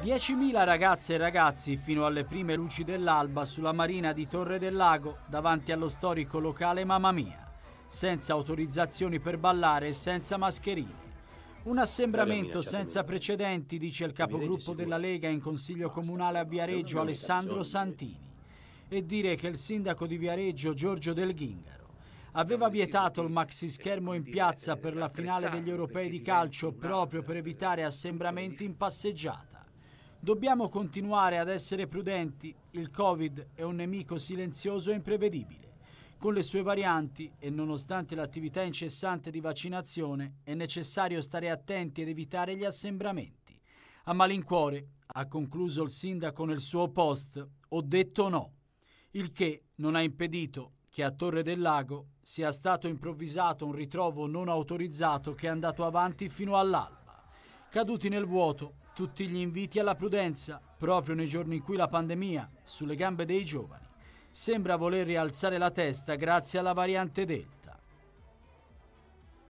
10.000 ragazze e ragazzi fino alle prime luci dell'alba sulla marina di Torre del Lago davanti allo storico locale Mamma Mia, senza autorizzazioni per ballare e senza mascherine. Un assembramento senza precedenti, dice il capogruppo della Lega in Consiglio Comunale a Viareggio Alessandro Santini, e dire che il sindaco di Viareggio Giorgio Del Ghingaro aveva vietato il maxi schermo in piazza per la finale degli europei di calcio proprio per evitare assembramenti in passeggiata. Dobbiamo continuare ad essere prudenti. Il Covid è un nemico silenzioso e imprevedibile. Con le sue varianti e nonostante l'attività incessante di vaccinazione è necessario stare attenti ed evitare gli assembramenti. A malincuore, ha concluso il sindaco nel suo post, ho detto no, il che non ha impedito che a Torre del Lago sia stato improvvisato un ritrovo non autorizzato che è andato avanti fino all'alba. Caduti nel vuoto, tutti gli inviti alla prudenza, proprio nei giorni in cui la pandemia, sulle gambe dei giovani, sembra voler rialzare la testa grazie alla variante Delta.